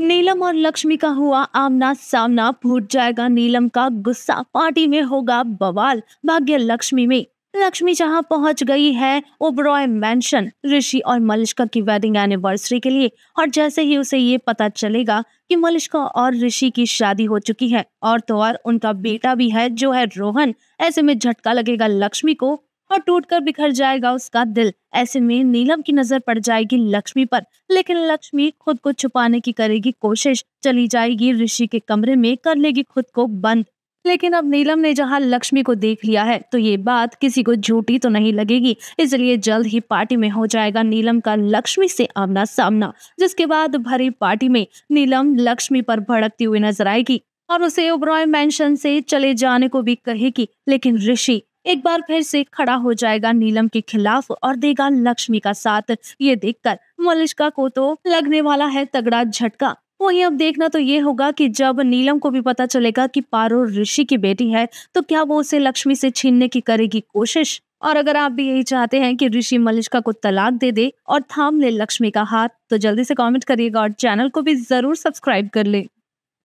नीलम और लक्ष्मी का हुआ आमना सामना फूट जाएगा नीलम का गुस्सा पार्टी में होगा बवाल भाग्य लक्ष्मी में लक्ष्मी जहाँ पहुंच गई है ओबरॉय मैंशन ऋषि और मलिश्का की वेडिंग एनिवर्सरी के लिए और जैसे ही उसे ये पता चलेगा कि मलिश्का और ऋषि की शादी हो चुकी है और तो और उनका बेटा भी है जो है रोहन ऐसे में झटका लगेगा लक्ष्मी को और टूटकर बिखर जाएगा उसका दिल ऐसे में नीलम की नजर पड़ जाएगी लक्ष्मी पर लेकिन लक्ष्मी खुद को छुपाने की करेगी कोशिश चली जाएगी ऋषि के कमरे में कर लेगी खुद को बंद लेकिन अब नीलम ने जहां लक्ष्मी को देख लिया है तो ये बात किसी को झूठी तो नहीं लगेगी इसलिए जल्द ही पार्टी में हो जाएगा नीलम का लक्ष्मी से आमना सामना जिसके बाद भरी पार्टी में नीलम लक्ष्मी पर भड़कती हुई नजर आएगी और उसे ओब्रॉय मेंशन से चले जाने को भी कहेगी लेकिन ऋषि एक बार फिर से खड़ा हो जाएगा नीलम के खिलाफ और देगा लक्ष्मी का साथ ये देखकर मलिश्का को तो लगने वाला है तगड़ा झटका वहीं अब देखना तो ये होगा कि जब नीलम को भी पता चलेगा कि पारो ऋषि की बेटी है तो क्या वो उसे लक्ष्मी से छीनने की करेगी कोशिश और अगर आप भी यही चाहते हैं कि ऋषि मलिश्का को तलाक दे दे और थाम ले लक्ष्मी का हाथ तो जल्दी से कमेंट करिएगा और चैनल को भी जरूर सब्सक्राइब कर ले